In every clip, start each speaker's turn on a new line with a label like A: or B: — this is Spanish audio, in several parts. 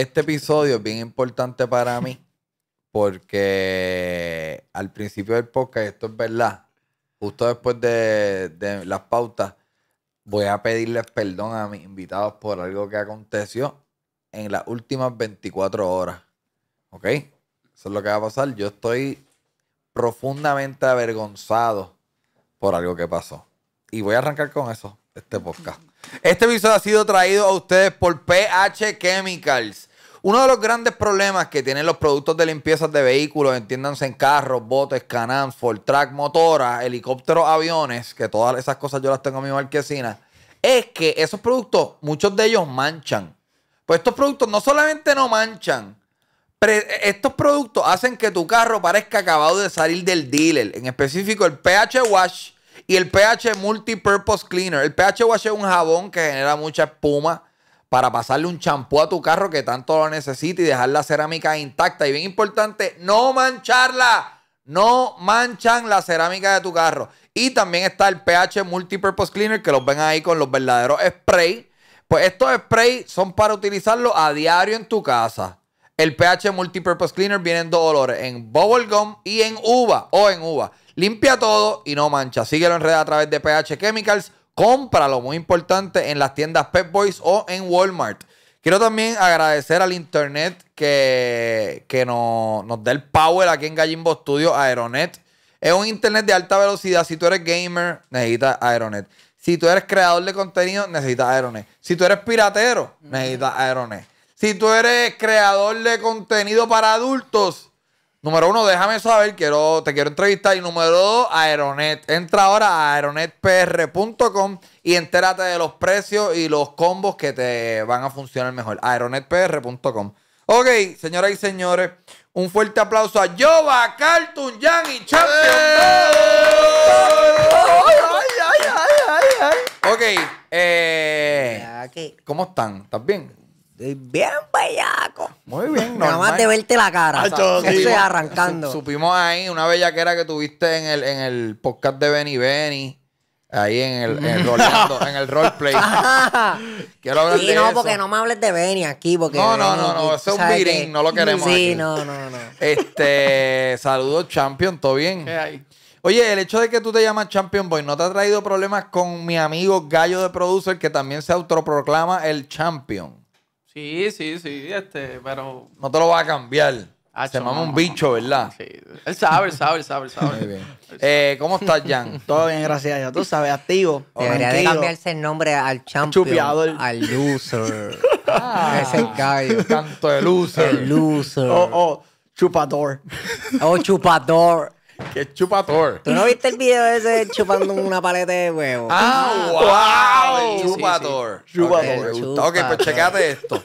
A: este episodio es bien importante para mí porque al principio del podcast, esto es verdad, justo después de, las pautas, voy a pedirles perdón a mis invitados por algo que aconteció en las últimas 24 horas. ¿Ok? Eso es lo que va a pasar. Yo estoy profundamente avergonzado por algo que pasó. Y voy a arrancar con eso, este podcast. Este episodio ha sido traído a ustedes por PH Chemicals. Uno de los grandes problemas que tienen los productos de limpieza de vehículos, entiéndanse en carros, botes, canams, full track, motora, helicópteros, aviones, que todas esas cosas yo las tengo en mi marquesina, es que esos productos, muchos de ellos manchan. Pues estos productos no solamente no manchan, pero estos productos hacen que tu carro parezca acabado de salir del dealer. En específico, el PH Wash y el pH Multipurpose Cleaner. El pH wash es un jabón que genera mucha espuma para pasarle un champú a tu carro que tanto lo necesita y dejar la cerámica intacta. Y bien importante, no mancharla. No manchan la cerámica de tu carro. Y también está el pH Multipurpose Cleaner que los ven ahí con los verdaderos spray. Pues estos sprays son para utilizarlos a diario en tu casa. El pH Multipurpose Cleaner viene en dos olores, en bubblegum y en uva o en uva. Limpia todo y no mancha. Síguelo en red a través de pH Chemicals. Cómpralo, muy importante, en las tiendas Pep Boys o en Walmart. Quiero también agradecer al internet que, que nos, dé el power aquí en Gallimbo Studio, Aeronet. Es un internet de alta velocidad. Si tú eres gamer, necesitas Aeronet. Si tú eres creador de contenido, necesitas Aeronet. Si tú eres piratero, necesitas Aeronet. Si tú eres creador de contenido para adultos, número uno, déjame saber, quiero, te quiero entrevistar. Y número dos, Aeronet. Entra ahora a aeronetpr.com y entérate de los precios y los combos que te van a funcionar mejor. aeronetpr.com. Ok, señoras y señores, un fuerte aplauso a Jova, Cartoon, Yang y Champion. ¡Ay, ok, eh, ¿cómo están? ¿Estás bien? Bien
B: bellaco.
A: Muy bien, Nada más de verte la cara. Eso arrancando. Supimos ahí una bellaquera que tuviste en el, en el podcast de Benny Benny. Ahí en el, en roleando, en el roleplay. Quiero hablar sí, no, porque
B: no me hables de Benny aquí. Porque no, no, no, no. Ese es un beating, no lo queremos. Sí, no,
A: no, no. Este, saludos, Champion, ¿todo bien? Oye, el hecho de que tú te llamas Champion Boy, ¿no te ha traído problemas con mi amigo Gallo de Producer, que también se autoproclama el Champion? Sí, sí, sí, este, pero... No te lo va a cambiar. Se mama un bicho, ¿verdad? Sí. Él sabe, él sabe, él sabe, él sabe. Muy bien. Eh, ¿Cómo estás, Jan?
B: Todo bien, gracias Ya Tú sabes, activo. Debería de cambiarse el nombre al champion. Chupiador. Al loser. Ah, es el gallo. Canto de loser. El loser. O, oh, oh, chupador. O oh, chupador. ¿Qué chupator? ¿Tú no viste el video ese chupando una paleta de huevo? Ah, ¡Ah, wow! chupator. ok, pues checate
A: esto.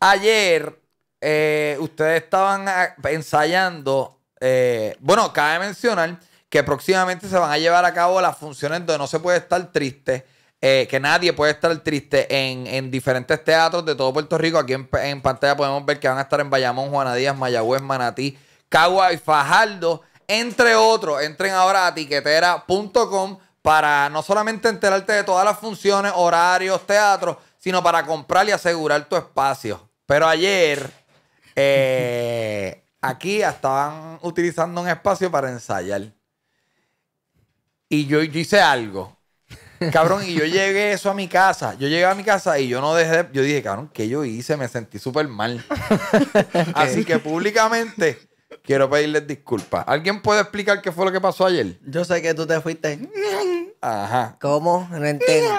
A: Ayer, eh, ustedes estaban ah, ensayando. Eh, bueno, cabe mencionar que próximamente se van a llevar a cabo las funciones donde no se puede estar triste. Eh, que nadie puede estar triste en, diferentes teatros de todo Puerto Rico. Aquí en, pantalla podemos ver que van a estar en Bayamón, Juana Díaz, Mayagüez, Manatí, Cagua y Fajardo entre otros. Entren ahora a tiquetera.com para no solamente enterarte de todas las funciones, horarios, teatros, sino para comprar y asegurar tu espacio. Pero ayer, eh, aquí estaban utilizando un espacio para ensayar. Y yo, hice algo. Cabrón, y yo llegué eso a mi casa. Yo llegué a mi casa y yo no dejé. Yo dije, cabrón, ¿qué yo hice? Me sentí súper mal. Así que públicamente Quiero pedirles disculpas. ¿Alguien puede explicar qué fue lo que pasó ayer? Yo sé que
C: tú te fuiste.
A: Ajá. ¿Cómo? No entiendo.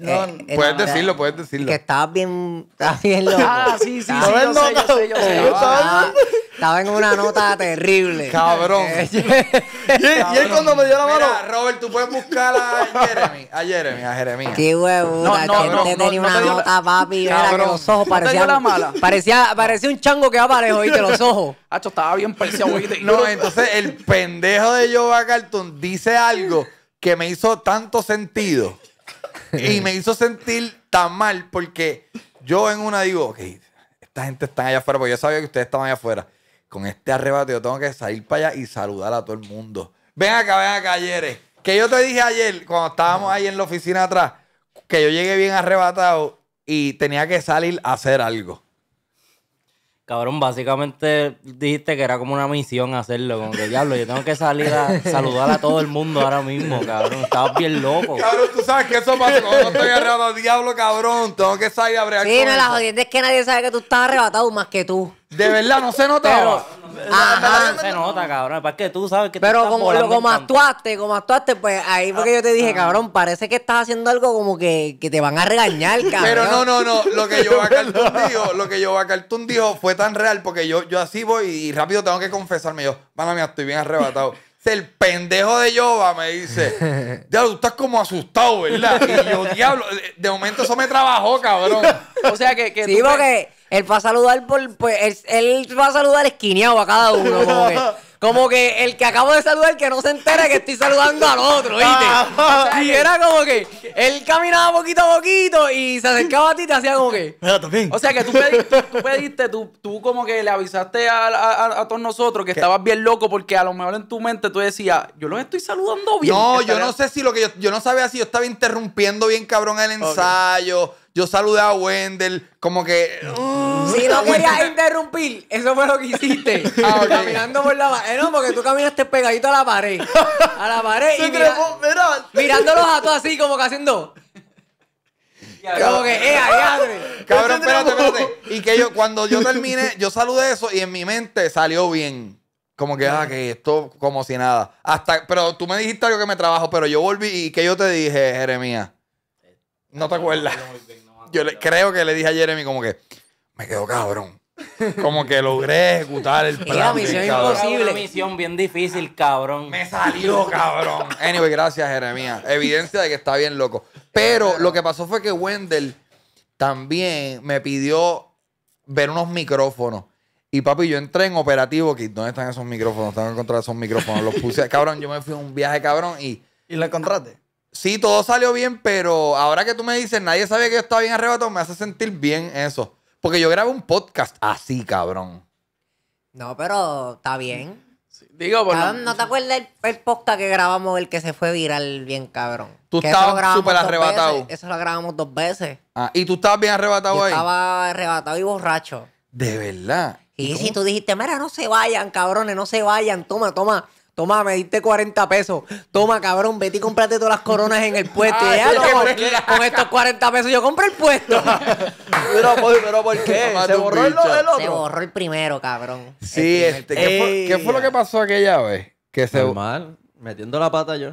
A: Eh, puedes decirlo, puedes decirlo. Que
B: estabas bien, estabas bien loco. Ah, sí, sí, estaba sí, ah. Estaba, en una nota terrible.
A: Cabrón. Eh,
B: y, él cuando me dio la mano. Robert, tú puedes buscar
D: a
A: Jeremy, a Jeremy, a Jeremy. Qué huevo,
C: no, no, te tenía una nota, papi, era que los ojos parecían. mala. Parecía, parecía
A: un chango que va parejo, oíste, los ojos.
C: Hacho, estaba bien parecido, oíste. No,
A: entonces el pendejo de Joe Carlton dice algo que me hizo tanto sentido y me hizo sentir tan mal porque yo en una digo, ok, esta gente está allá afuera, porque yo sabía que ustedes estaban allá afuera. Con este arrebato yo tengo que salir para allá y saludar a todo el mundo. Ven acá, ven acá, ayer. Que yo te dije ayer, cuando estábamos ahí en la oficina atrás, que yo llegué bien arrebatado y tenía que salir
B: a hacer algo. Cabrón, básicamente dijiste que era como una misión hacerlo, como que diablo, yo tengo que salir a saludar a todo el mundo ahora mismo, cabrón. Estabas bien loco. Cabrón,
A: tú sabes que eso pasó. No estoy arrebatado, diablo, cabrón. Tengo que salir a bregar. Sí, con no, la jodienda
B: es que nadie sabe que tú estás arrebatado más que tú. De verdad, no se notaba. Se nota, cabrón. que tú sabes Pero como, como actuaste, como actuaste, pues ahí porque yo te dije, cabrón, parece que estás haciendo algo como que, te van a regañar, cabrón. Pero no, no, no. Lo que
A: yo Cartoon dijo, lo que yo dijo fue tan real porque yo, yo así voy y rápido tengo que confesarme. Yo, mala mía, estoy bien arrebatado. El pendejo de Yoba me dice, ya tú estás como asustado, ¿verdad? Y yo, diablo, de momento eso me trabajó, cabrón. O sea que. que
B: él va a saludar por. Pues, él, va a saludar esquineado a cada uno. Como que, el que acabo de saludar, que no se entera que estoy saludando al otro, ¿viste? y era como que él caminaba poquito a poquito y se acercaba a ti y te hacía como que.
C: O sea que tú pediste, tú, tú, como que le avisaste a, todos nosotros que estabas bien loco porque a lo mejor en tu mente tú decías, yo los estoy saludando bien. No, yo no sé si lo que yo, no
A: sabía si yo estaba interrumpiendo bien cabrón el ensayo. Yo saludé a Wendell, como
B: que. si uh, no querías interrumpir, eso fue lo que hiciste. Ah, Caminando por la pared. Eh, no, porque tú caminaste pegadito a la pared. A la pared y mira, mirándolos a todos así, como que haciendo. Como que, eh, ahí Cabrón, espérate,
A: espérate. Y que yo, cuando yo terminé, yo saludé eso y en mi mente salió bien. Como que, ah, que esto, como si nada. Hasta, pero tú me dijiste algo que me trabajo, pero yo volví y que yo te dije, Jeremía? No te acuerdas. Yo le, creo que le dije a Jeremy como que, me quedo cabrón. Como que logré ejecutar el plan. misión imposible. misión
C: bien difícil, cabrón. Me salió, cabrón.
A: Anyway, gracias, Jeremías. Evidencia de que está bien loco. Pero lo que pasó fue que Wendell también me pidió ver unos micrófonos. Y papi, yo entré en operativo, que ¿dónde están esos micrófonos? Tengo que encontrar esos micrófonos. Los puse, cabrón, yo me fui a un viaje, cabrón, y... ¿Y la encontraste sí, todo salió bien, pero ahora que tú me dices, nadie sabe que yo estaba bien arrebatado, me hace sentir bien eso. Porque yo grabé un podcast así, cabrón.
B: No, pero está bien. digo, ¿no te acuerdas el, podcast que grabamos, el que se fue viral bien, cabrón? Tú estabas súper arrebatado. eso lo grabamos dos veces. Ah, y tú estabas bien arrebatado yo ahí. Estaba arrebatado y borracho.
A: De verdad.
B: Y, ¿Y si tú dijiste, mira, no se vayan, cabrones, no se vayan, toma, toma Toma, me diste 40 pesos. Toma, cabrón, vete y cómprate todas las coronas en el puesto. y ya, con, estos 40 pesos yo compro el puesto. pero, ¿por qué? ¿Se borró el, Se borró el primero, cabrón. Sí, este. ¿Qué fue,
A: lo que pasó aquella vez? Que se... Normal, metiendo la pata yo.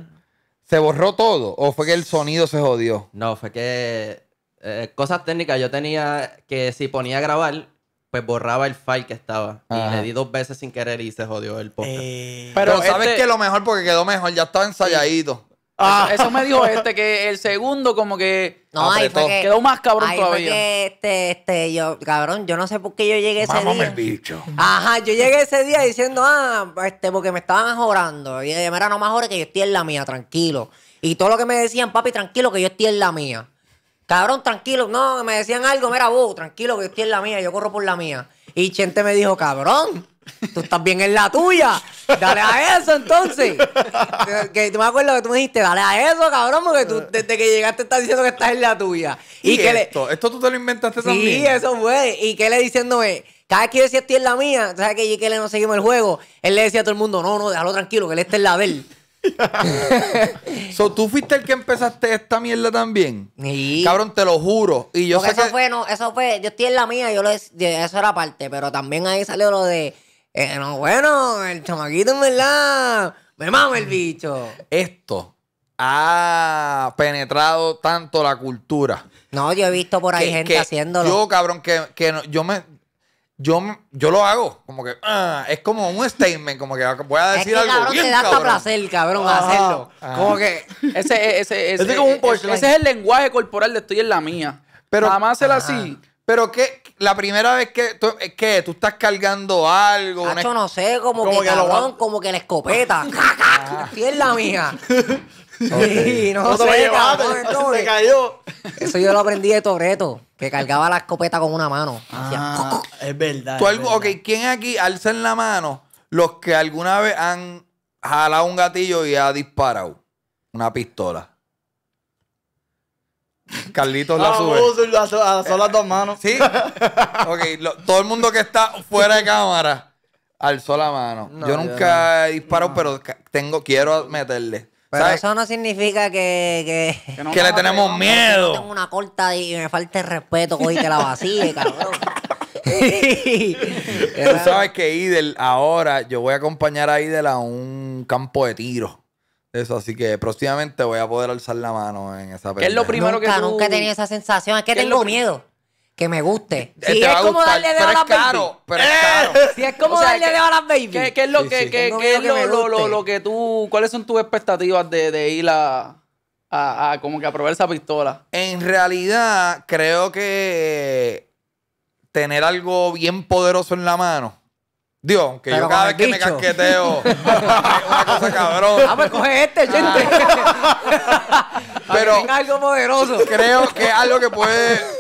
A: ¿Se borró todo? ¿O fue que el sonido se jodió?
C: No, fue que. Eh, cosas técnicas. Yo tenía que si ponía a grabar, pues borraba el file que estaba. Y le di dos veces sin querer y se jodió el podcast. Eh, Pero, sabes este- que
A: lo mejor porque quedó mejor, ya estaba ensayadito. Ah. Eso, me dijo este,
C: que el segundo como que quedó más cabrón todavía. este,
B: este, yo, cabrón, yo no sé por qué yo llegué ese día. Ajá, yo llegué ese día diciendo, ah, este, porque me estaban mejorando Y era no más que yo estoy en la mía, tranquilo. Y todo lo que me decían, papi, tranquilo, que yo estoy en la mía. Cabrón, tranquilo. No, me decían algo. Mira, vos, tranquilo, que estoy en la mía. Yo corro por la mía. Y Chente me dijo, cabrón, tú estás bien en la tuya. Dale a eso, entonces. que tú me acuerdo que tú me dijiste, dale a eso, cabrón, porque tú desde que llegaste estás diciendo que estás en la tuya. Y, que esto? ¿Esto tú te lo inventaste también? Sí, eso fue. Y que le diciéndome... Cada vez que yo decía estoy en la mía, sabes que yo que le no seguimos el juego, él le decía a todo el mundo, no, no, déjalo tranquilo, que él esté en la de so, tú fuiste
A: el que empezaste esta mierda también. Cabrón, te lo juro. Y yo Porque eso
B: fue, eso fue, yo estoy en la mía, yo lo, eso era parte, pero también ahí salió lo de, eh, bueno, el chamaquito en verdad, me mama el bicho. Esto ha penetrado tanto la cultura. No, yo he visto por ahí gente haciéndolo. Yo, cabrón,
A: que, que yo me, yo, yo lo hago. Como que ah, es como un statement, como
C: que voy a decir es que, algo. Cabrón, te da hasta
B: placer, cabrón, hacerlo. Como que ese, ese, ese,
C: ese, es el lenguaje corporal de estoy en la mía. Pero, Nada más así. Pero
A: que la primera vez que tú, eh, que tú estás cargando algo. Cacho, no sé, como, que,
B: como que la escopeta. ¡Caca! Ah. estoy en la mía. no, se cayó. Eso yo lo aprendí de Toreto, que cargaba la escopeta con una mano. Ah,
A: es verdad. Ok, ¿quién aquí alza en la mano los que alguna vez han jalado un gatillo y ha disparado una pistola? Carlitos la ah,
C: sube. las, dos manos.
A: Sí. ok, todo el mundo que está fuera de cámara alzó la mano. yo nunca he disparado, pero tengo, quiero meterle. Pero
B: eso no significa que. Que, que, que le tenemos miedo. tengo una corta y me falte el respeto, hoy que la vacíe, cabrón.
A: Tú sabes que Idel, ahora yo voy a acompañar a Idel a un campo de tiro. Eso, así que próximamente voy a poder alzar la mano en esa pelea. es lo primero que Nunca he tenido esa
B: sensación. Es que tengo miedo
A: que me guste.
C: Eh, si es como darle de a las baby. Pero es eh. caro.
B: Si es como darle de a las baby. ¿Qué, qué es lo que, sí. es lo, lo, lo, lo,
C: que tú, cuáles son tus expectativas de, de ir a, a, a, como que a probar esa pistola? En realidad, creo que
A: tener algo bien poderoso en la mano. Dios, que yo cada vez que me casqueteo, una cosa cabrón. Ah, pues coge este, ah. gente. Pero algo poderoso. Creo que es algo que puede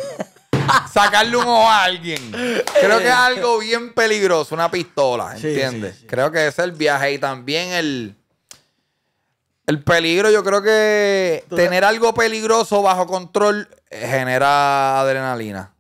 A: sacarle un ojo a alguien. Creo que es algo bien peligroso, una pistola, ¿entiendes? Creo que es el viaje y también el... El peligro, yo creo que tener algo peligroso bajo control genera adrenalina.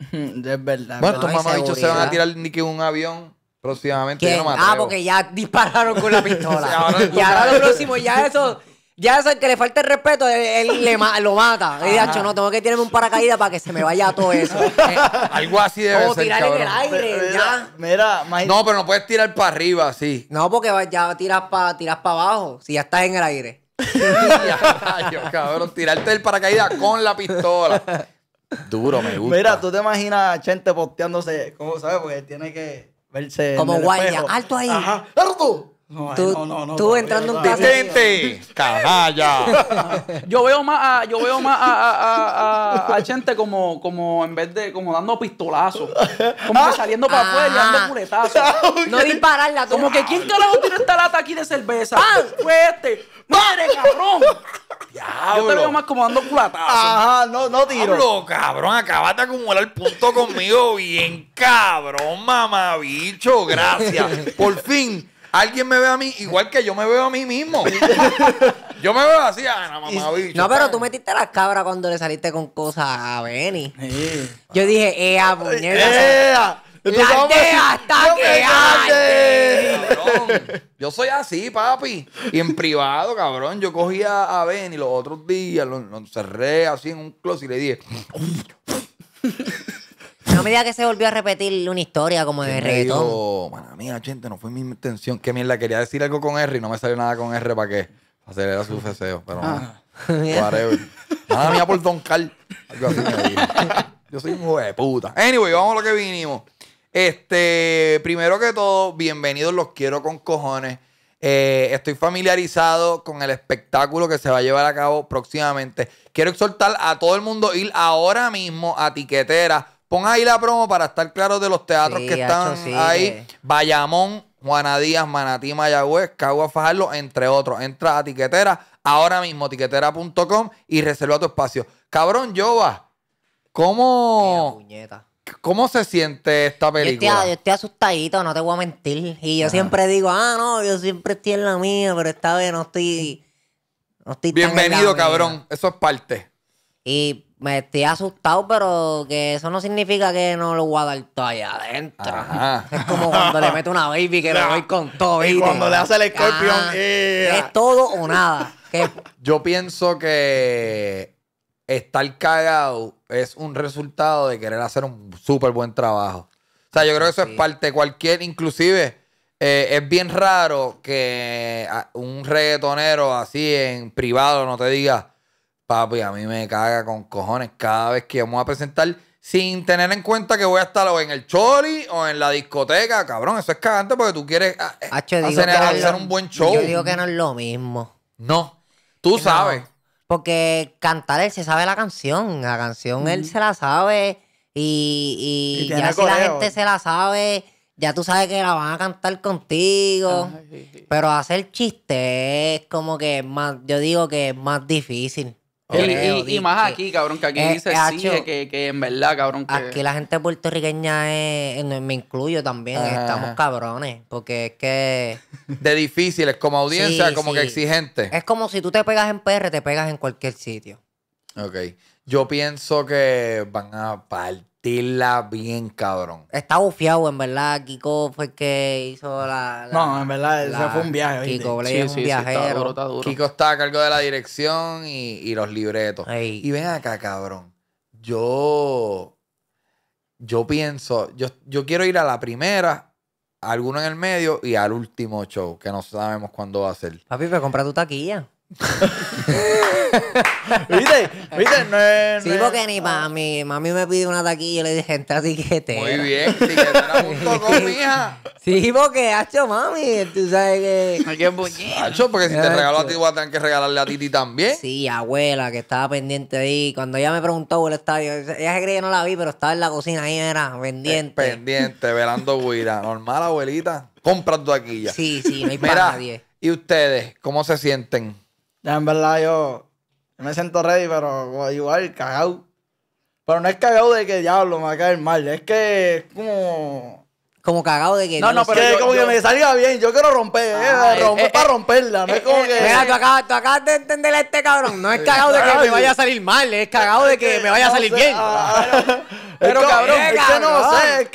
A: Es verdad. Bueno, tus dicho se van a tirar ni que un avión próximamente. ah, porque
B: ya dispararon con la pistola. y ahora lo próximo, ya eso ya eso, el que le falta el respeto, él, le lo mata. Y dicho, no, tengo que tirarme un paracaídas para que se me vaya todo eso. Eh, algo así debe o tirar en el aire, ya. Mira, No, pero no puedes tirar para arriba, sí. No, porque ya tiras para abajo, si ya estás en el aire.
A: cabrón, tirarte el paracaídas con la pistola. Duro, me gusta.
B: mira, tú te imaginas
C: a Chente posteándose, ¿cómo sabes? Porque tiene que verse. Como Guaya. guardia. Alto ahí. Ajá. ¡Alto! No, tú, no, no, no, tú entrando en
A: casa. ¡Detente!
C: yo veo más a, yo veo más a, a, a, gente como, como en vez de como dando pistolazos. Como que saliendo para afuera y dando ah. puretazos. No dispararla. Como que ¿quién carajo tiene esta lata aquí de cerveza? Ah. fue este ¡Madre, cabrón! Diablo. Yo te veo más como dando culatazos. Ajá, no, no tiro. Diablo, cabrón, acabas de acumular punto
A: conmigo bien cabrón, mamabicho. Gracias. Por fin alguien me ve a mí igual que yo me veo a mí mismo. yo me veo así, Ana, ah, mamá, bicho, No, pero
B: tú metiste la cabra cuando le saliste con cosas a Benny. Yo dije, ea, puñeta. la está que
A: Yo soy así, papi. Y en privado, cabrón. Yo cogía a Benny los otros días lo, cerré así en un closet y le dije.
B: No me diga que se volvió a repetir una historia como de reggaetón.
A: Digo, mía, gente, no fue mi intención. Que mierda, quería decir algo con R y no me salió nada con R para qué. Acelera su deseo, pero ah. mía por Don Carl. Yo soy un de puta. Anyway, vamos a lo que vinimos. Este, primero que todo, bienvenidos, los quiero con cojones. Eh, estoy familiarizado con el espectáculo que se va a llevar a cabo próximamente. Quiero exhortar a todo el mundo ir ahora mismo a Tiquetera Pon ahí la promo para estar claro de los teatros que están ahí. Bayamón, Juana Díaz, Manatí, Mayagüez, Cagua Fajardo, entre otros. Entra a Tiquetera ahora mismo, tiquetera.com y reserva tu espacio. Cabrón, Jova, ¿cómo... ¿Cómo se siente esta película? Yo
B: estoy, asustadito, no te voy a mentir. Y yo siempre digo, ah, no, yo siempre estoy en la mía, pero esta vez no estoy...
A: No estoy Bienvenido, cabrón.
B: Eso es parte. Y me estoy asustado, pero que eso no significa que no lo voy a dar todo allá adentro. Es como cuando le meto una baby que le voy con todo. Y cuando le hace el ah, escorpión.
A: Es eh. todo o nada. Yo pienso que estar cagado es un resultado de querer hacer un súper buen trabajo. O sea, yo creo que eso es parte de cualquier, inclusive. Eh, es bien raro que un reggaetonero así en privado no te diga, Papi, a mí me caga con cojones cada vez que vamos a presentar sin tener en cuenta que voy a estar o en el choli o en la discoteca, cabrón. Eso es cagante porque tú quieres ah, eh,
B: hacer, hacer un buen show. Yo digo que no es lo mismo. No, tú sabes. Porque cantar él se sabe la canción, la canción él se la sabe y, y, ya si la gente se la sabe, ya tú sabes que la van a cantar contigo. Pero hacer chistes es como que más, yo digo que es más difícil y, más
C: aquí, cabrón, que aquí eh, dice eh, que, en verdad, cabrón. Aquí la gente
B: puertorriqueña es, eh, me incluyo también, estamos cabrones, porque es que...
A: De difíciles como audiencia, como que exigente.
B: Es como si tú te pegas en PR, te pegas en cualquier sitio.
A: Ok. Yo pienso que van a par Tila bien, cabrón.
B: Está bufiado, en verdad. Kiko fue el que hizo la. no, en verdad, fue un viaje. Kiko sí, un viajero.
A: Kiko está a cargo de la dirección y, los libretos. Y ven acá, cabrón. Yo. Yo pienso. Yo, yo quiero ir a la primera, a alguno en el medio y al último
B: show, que no sabemos cuándo va a ser. Papi, pero compra tu taquilla.
C: ¿Viste? ¿Viste? No es, sí, porque ni para
B: Mami me pide una taquilla y yo le dije, entra te. Muy bien, mi hija Sí, porque, hacho, mami, tú sabes que... Aquí
A: Hacho, porque si te regaló a ti, voy a tener que regalarle a Titi también.
B: Sí, abuela, que estaba pendiente ahí. Cuando ella me preguntó el estadio, ella se cree que no la vi, pero estaba en la cocina ahí, era pendiente. Eh,
A: pendiente, velando guira. Normal, abuelita. Compra tu taquilla. Sí, sí, no hay para nadie. ¿y ustedes cómo se sienten? Ya, en verdad, yo, me
C: siento ready, pero igual, cagado. Pero no es cagado de que diablo me va a caer mal, es que es como. Como cagado de que. No, no, pero es como que me salga bien. Yo quiero romper,
B: eh, eh, romper eh, para romperla. No es como que. Mira, tú acabas, de entender a este cabrón. No es cagado de que me vaya a salir mal, es cagado de que me vaya a salir bien. Ah, pero, cabrón, es no sé.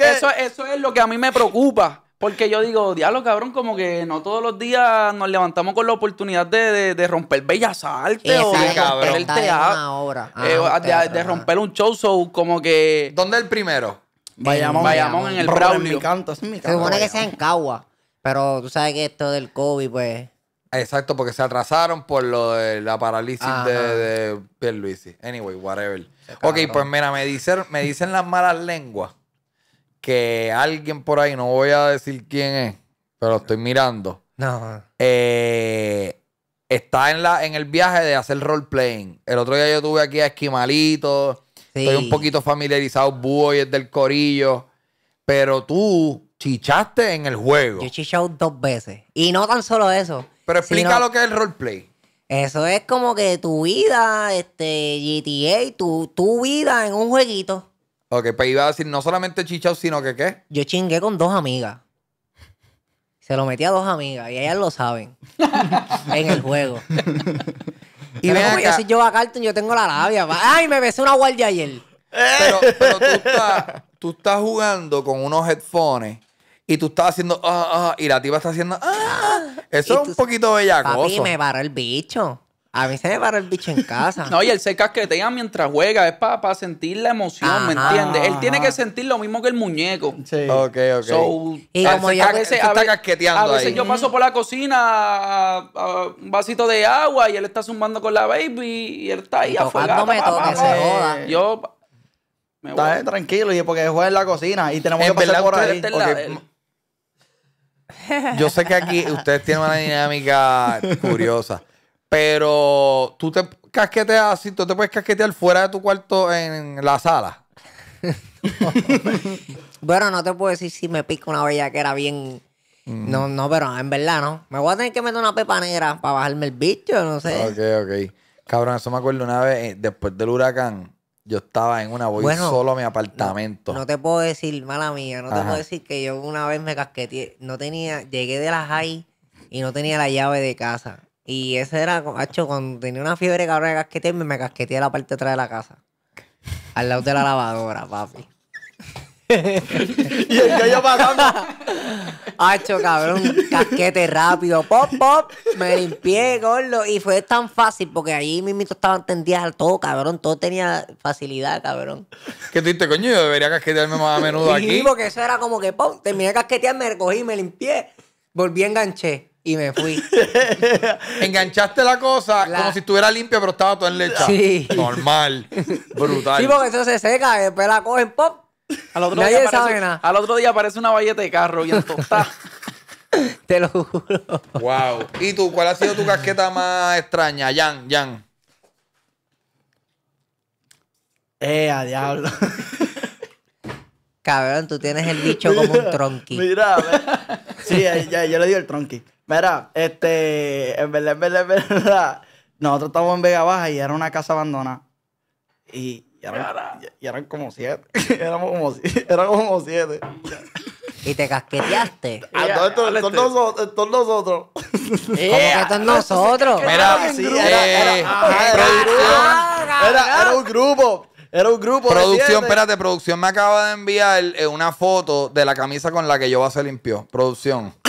C: eso es lo que a mí me preocupa. Porque yo digo, diablo, cabrón, como que no todos los días nos levantamos con la oportunidad de, romper bellas artes o de de, eh,
B: ah,
C: romper un show, show, como que. ¿Dónde el primero? Vayamón
B: en el Bro, Se supone que sea en Cagua, pero tú sabes que esto del COVID, pues.
A: Exacto, porque se atrasaron por lo de la parálisis de, de Pierluisi. Anyway, whatever. ok, pues mira, me dicen, me dicen las malas lenguas que alguien por ahí, no voy a decir quién es, pero estoy mirando. No. Eh, está en, la, en el viaje de hacer roleplaying. El otro día yo tuve aquí a Esquimalito. Estoy un poquito familiarizado. Búho es del
B: Corillo. Pero tú chichaste en el juego. Yo he chichado dos veces. Y no tan solo eso. Pero explica lo que es el roleplay. Eso es como que tu vida, este, GTA, tu, tu vida en un jueguito. Ok, pues iba a decir no solamente chichao, sino que qué. Yo chingué con dos amigas. Se lo metí a dos amigas y ellas lo saben. en el juego. y luego como yo yo a Carlton, yo tengo la labia. Ay, me besé una guardia ayer. Eh. Pero,
A: tú, estás, jugando con unos headphones y tú estás haciendo ah, ah, y la tipa está haciendo ah.
C: Eso es un poquito poquito Papi, Y me paró el bicho. A veces se me paró el bicho en casa. No, y él se casquetea mientras juega. Es para sentir la emoción, ¿me entiendes? Él tiene que sentir lo mismo que el muñeco. Sí. Ok, ok. y como veces, yo, a veces, yo paso por la cocina un vasito de agua y él está zumbando con la baby y él está ahí afuera. Yo me voy. Está tranquilo, y porque juega en la cocina y tenemos que pasar por ahí. Yo sé que aquí
A: ustedes tienen una dinámica curiosa. Pero tú te casqueteas
B: así, tú te puedes casquetear fuera de tu cuarto en la sala. bueno, no te puedo decir si me pica una bella que era bien. Mm. No, no, pero en verdad no. Me voy a tener que meter una pepa negra para bajarme el bicho, no
A: sé. Ok, ok. Cabrón, eso me acuerdo una vez, eh, después del huracán, yo estaba en una, voy solo a mi apartamento. No,
B: te puedo decir, mala mía, no te puedo decir que yo una vez me casqueteé. No tenía, llegué de la high y no tenía la llave de casa. Y ese era, hecho, cuando tenía una fiebre cabrón de casquetearme, me casqueteé la parte de atrás de la casa. Al lado de la lavadora, papi. y el gallo pagando. Hacho, cabrón, casquete rápido, pop, pop, me limpié, gordo. Y fue tan fácil porque allí mismito estaban tendidas al todo, cabrón. Todo tenía facilidad, cabrón.
A: ¿Qué te coño? Yo debería casquetearme más a menudo aquí.
B: porque eso era como que, pop, terminé de casquetear, me recogí, me limpié, volví, enganché y me fui. Enganchaste la cosa como si estuviera limpia, pero estaba toda en leche.
A: Sí. Normal. Brutal. Sí,
B: porque eso se seca, después la cogen pop.
A: Al otro
C: día aparece, una valleta de carro y tostá.
A: Te lo juro. Wow. ¿Y tú, cuál ha sido tu casqueta más extraña? Jan, Jan.
B: Eh, a diablo. Cabrón, tú tienes el bicho como un tronqui. Mira, Sí, ya, yo le di el tronqui.
C: Mira, este, en verdad, en verdad, en verdad, nosotros estábamos en Vega Baja y era una casa abandonada. Y, eran, como siete. Éramos como siete.
B: Y te casqueteaste.
C: A ah, todos nosotros. ¿Cómo que todos nosotros?
B: Mira, sí, era,
A: era, un grupo. Era un grupo. Producción, espérate, producción me acaba de enviar eh, una foto de la camisa con la que yo se limpió. Producción.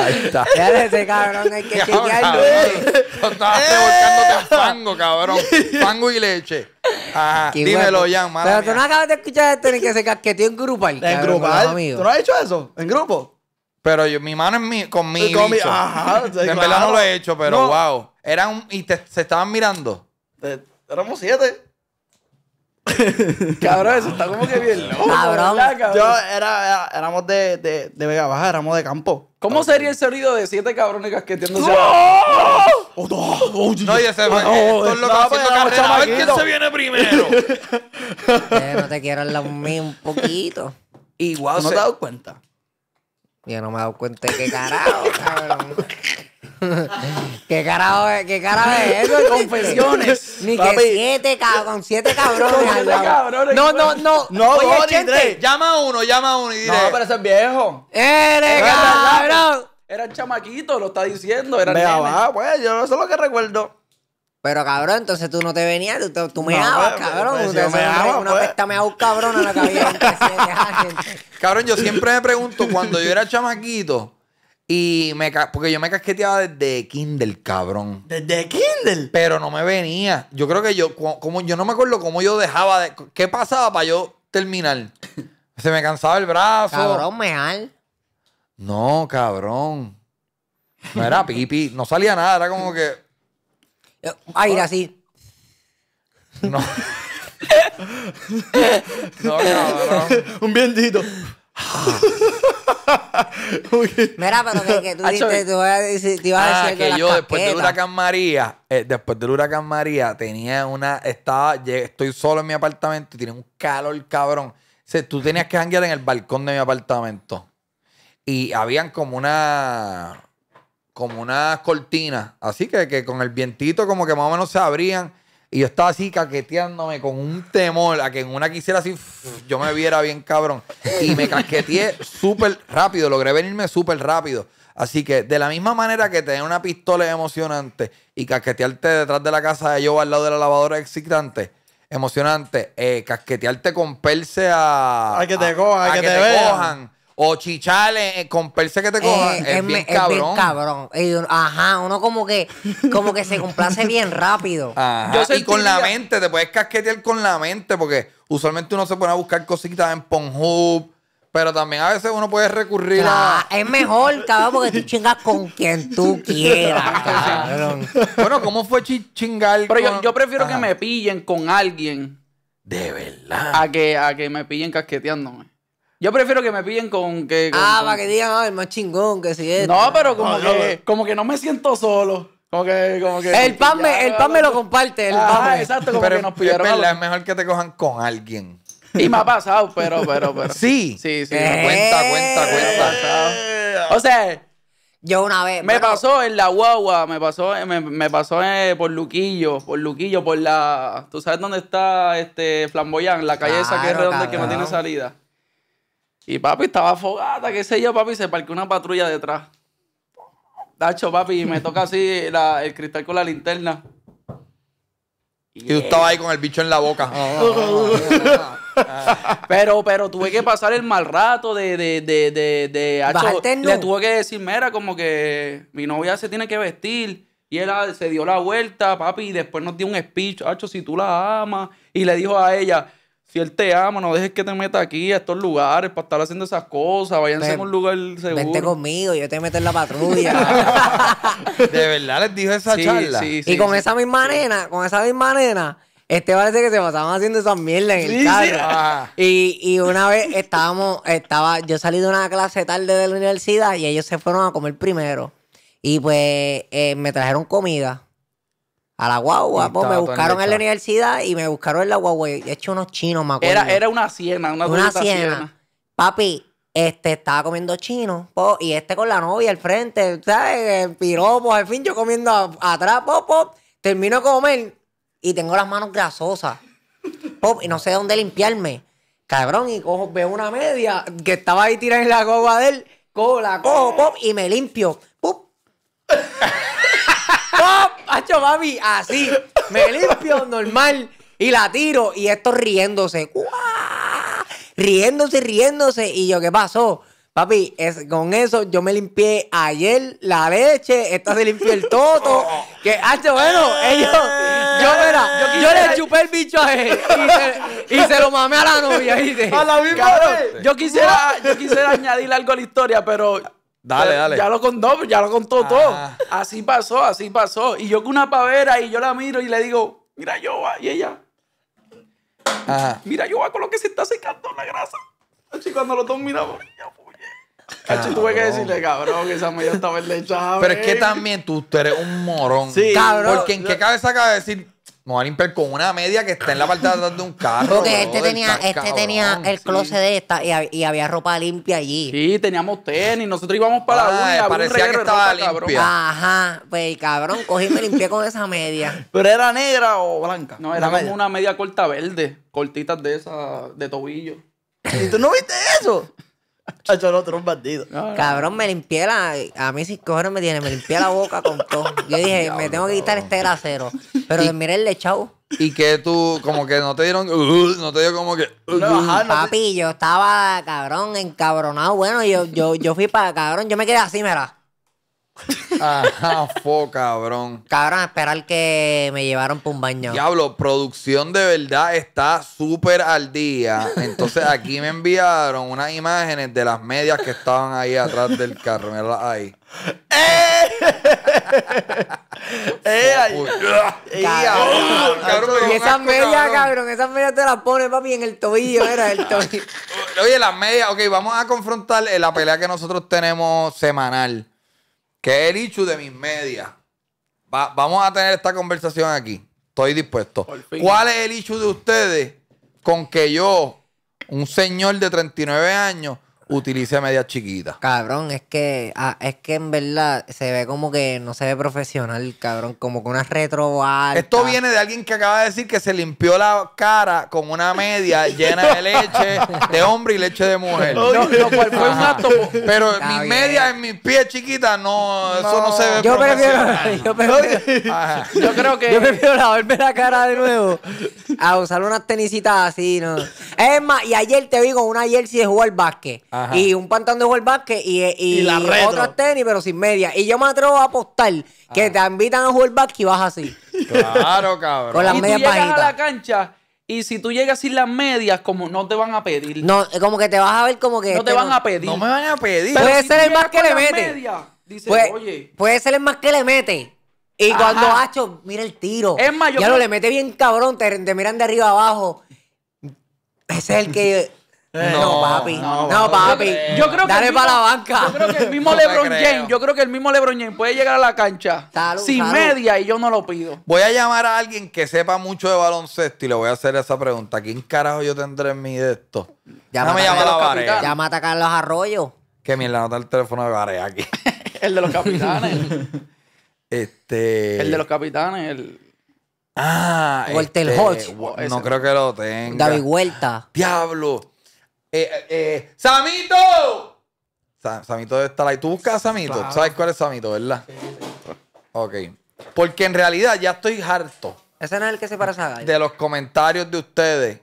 B: Ahí está. ese cabrón hay que Cabrón, chequearlo. cabrón.
A: estabas revolcándote en fango, cabrón. Fango y leche. Ajá. Dímelo, Jan, Pero tú
B: no acabas de escuchar esto ni que se casqueteó en grupal. En ahí, con grupo, grupal. ¿Tú no has hecho eso? ¿En grupo? Pero yo, mi mano es mi, con mi Con mi- ajá, sí, En claro. verdad no lo he hecho, pero No. wow.
A: Eran y te- se estaban mirando. Eh, éramos siete.
C: cabrón, eso está como que bien loco. Cabrón. Yo era, éramos de, de, de Vega Baja, éramos de campo. ¿Cómo sería el sonido de siete cabrones que ¡Oh! Oh, oh,
B: no, oh, se oh, va. A pues, ver quién se viene primero. Pero eh, no te quiero hablar un poquito. Igual, ¿no te has dado cuenta? Yo no me he dado cuenta de qué carajo, cabrón. ¿Qué cara, qué cara es eso? Confesiones. Ni que siete, con siete cabrones. Con siete cabrones. No, no, no. No, Oye, Llama a uno, llama a uno y dile. No, pero ese viejo.
C: ¡Eres cabrón! Era chamaquito, lo está diciendo. Era el va, pues yo no sé lo que recuerdo.
B: Pero cabrón, entonces tú no te venías, tú, me No, pues, cabrón. pues, me una pues. pesta me un cabrón en la cabeza.
A: Cabrón, yo siempre me pregunto, cuando yo era chamaquito, y me porque yo me casqueteaba desde Kindle, cabrón. ¿Desde Kindle? Pero no me venía. Yo creo que yo, como yo no me acuerdo cómo yo dejaba de. ¿Qué pasaba para yo terminar? Se me cansaba el brazo. Cabrón, meal. No, cabrón. No era pipi. No salía nada. Era como que.
B: Ah, ir así. No. no, cabrón. Un vientito. Mira, pero que, tú dijiste, que yo después del huracán
A: María, eh, después del huracán María, tenía una, estaba, estoy solo en mi apartamento y tiene un calor cabrón. tú tenías que hangar en el balcón de mi apartamento. Y habían como una, como una cortina así que, que con el vientito como que más o menos se abrían y yo estaba así caqueteándome con un temor a que en una quisiera así yo me viera bien cabrón. Y me caqueteé súper rápido, logré venirme súper rápido. Así que de la misma manera que tener una pistola es emocionante y casquetearte detrás de la casa de yo al lado de la lavadora es excitante, emocionante, eh, casquetearte con perse a... que te cojan, que, te cojan o chichales con perse que te eh, coja. es, es, bien, cabrón.
B: ajá, uno como que, como que se complace bien rápido. Yo y con la
A: mente, te puedes casquetear con la mente, porque usualmente uno se pone a buscar cositas en Pornhub. Pero también a veces uno puede recurrir a.
B: Ah, es mejor, cabrón, porque tú chingas con quien tú quieras,
C: bueno, ¿cómo fue chingar? Pero yo, yo, prefiero que me pillen con alguien. De verdad. A que, a que me pillen casqueteándome. Yo prefiero que me pillen con que. ah, para que digan, ah, el más chingón, que si No, pero como, que, no, como que no me siento solo. Como que, como que, el pan, me, el pan me lo comparte. El exacto, como que nos pillaron. Es
A: es mejor que te cojan con alguien.
C: Y me ha pasado, pero, pero, pero. Sí. Sí, sí. Eh. cuenta, cuenta, cuenta. o sea. Yo una vez. Me pasó en la guagua, me pasó, me, pasó eh, por Luquillo, por Luquillo, por la. ¿Tú sabes dónde está este Flamboyán? La calle esa que es redonda que no tiene salida. Y papi estaba afogada, qué sé yo, papi, se parqueó una patrulla detrás. Dacho, papi, me toca así el cristal con la linterna. Y tú estabas ahí con el bicho en la boca. pero, pero tuve que pasar el mal rato de, de, de, de, le tuve que decir, mira, como que mi novia se tiene que vestir. Y él ah, se dio la vuelta, papi, y después nos dio un speech, hacho, si tú la amas. Y le dijo a ella, si él te ama, no dejes que te meta aquí a estos lugares para estar haciendo esas cosas. Váyanse a un lugar
B: seguro. Vente conmigo, yo te meto en la patrulla.
C: de verdad les dijo esa charla.
B: y con esa misma nena, con esa misma nena, este parece que se pasaban haciendo esas mierdas en el carro. Ah. Y, y, una vez estábamos, estaba, yo salí de una clase tarde de la universidad y ellos se fueron a comer primero. Y pues eh, me trajeron comida a la guagua, pues me buscaron en la universidad y me buscaron en la guagua. He hecho unos chinos, me acuerdo. Era,
C: una siena, una, una siena.
B: Papi, este, estaba comiendo chino, pues, y este con la novia al frente, ¿sabes? El piropo, al fin, yo comiendo atrás, pop, pop. Termino de comer y tengo las manos grasosas, y no sé dónde limpiarme. Cabrón, y cojo, veo una media que estaba ahí tirada en la guagua de él, cojo, la cojo, y me limpio. Pop. pop. Hacho, papi, así. Me limpio normal y la tiro y esto riéndose. Riéndose, riéndose. Y yo, ¿qué pasó? Papi, es, con eso yo me limpié ayer la leche, esta se limpió el toto. que, hacho, bueno, ellos, yo, yo, le chupé el bicho a él y se, lo mamé a la novia. A la misma Yo
C: quisiera, yo quisiera añadir algo a la historia, pero Dale, dale. Ya lo contó, ya lo contó ah. todo. Así pasó, así pasó. Y yo con una pavera y yo la miro y le digo, mira yo Y ella, mira yo con lo que se está secando la grasa. Así cuando lo miramos, ya
A: Cacho, ah, tuve que decirle,
C: cabrón, que esa media estaba hecha. Pero es que también
A: tú, tú eres un morón. Sí, cabrón. Porque en qué cabeza acaba de decir, Vamos a limpiar con una media que está en la parte de atrás de un carro. Porque este tenía,
B: este tenía el closet de esta y, había ropa limpia allí. Sí, teníamos tenis, nosotros íbamos para la ah, una parecía que estaba limpia. Ajá, pues cabrón, cogí y me limpié con esa media.
C: ¿Pero era negra o blanca? No, era como una media corta verde, cortitas de esa, de tobillo.
B: ¿Y tú no viste eso? ha no, un bandido. Cabrón, me limpié la. A mí, si cojones me tiene, me limpié la boca con todo. Yo dije, me tengo que quitar este grasero. Pero miré el lechau.
A: Y que tú, como que no te dieron. Uh, no te dio como que. Uh, uh. papi, yo
B: estaba, cabrón, encabronado. Bueno, yo, yo, yo fui para, cabrón, yo me quedé así, mira.
A: Ajá, fo, cabrón. Cabrón, esperar
B: que me llevaron por un baño.
A: Diablo, producción de verdad está súper al día. Entonces aquí me enviaron unas imágenes de las medias que estaban ahí atrás del carro. Mira ahí. ¡Eh! ¡Eh,
B: ¡Eh y esas medias, cabrón, esas medias te las pones, papi,
A: en el tobillo, era el tobillo. Oye, las medias, ok, vamos a confrontar la pelea que nosotros tenemos semanal. Qué es el issue de mis medias. vamos a tener esta conversación aquí. Estoy dispuesto. ¿Cuál es el issue de ustedes con que yo, un señor de 39 años, utilice medias chiquitas.
B: Cabrón, es que, ah, es que en verdad se ve como que no se ve profesional, cabrón, como que una retro Esto
A: viene de alguien que acaba de decir que se limpió la cara con una media llena de leche de hombre y leche de mujer. No, fue un Pero mi media en mis pies chiquitas, no, eso no se ve yo profesional.
B: yo, prefiero, yo creo que... Yo prefiero lavarme la cara de nuevo a usar unas tenisitas así, ¿no? Es más, y ayer te vi con una jersey de jugar básquet. Ah, y un pantano de jugar y, y, eh, y, la otras tenis, pero sin media. Y yo me atrevo a apostar que ah. te invitan a jugar y vas así.
C: Claro, cabrón. Con las y medias tú llegas a la cancha y si tú llegas sin las medias,
B: como no te van a pedir. No, como que te vas a ver como que. No te este van a pedir. No me van a pedir. puede ser el más que le mete. Dice, puede, Oye. puede ser el más que le mete. Y cuando cuando Hacho, mira el tiro. Es mayor. Ya lo le mete bien cabrón, te, te miran de arriba abajo. Ese es el que.
D: Eh,
C: no, papi. No, papi. Yo creo que para la banca. Yo creo que el mismo LeBron James, yo creo que el mismo LeBron James puede llegar a la cancha sin media y yo no lo pido.
A: Voy a llamar a alguien que sepa mucho de baloncesto y le voy a hacer esa pregunta. ¿Quién carajo yo tendré en mi de esto? ya no me Llama a Carlos Arroyo. Que me la el teléfono de Barea aquí.
C: el de los capitanes.
A: este. El de los
C: capitanes, el.
A: Ah, Walter este... No creo que lo tenga. David Vuelta.
C: Diablo. Eh, eh, eh, ¡Samito!
A: Samito debe estar ahí. Tú buscas a Samito. ¿Sabes cuál es Samito, verdad? Ok. Porque en realidad ya estoy harto Ese no es el que se para a de los comentarios de ustedes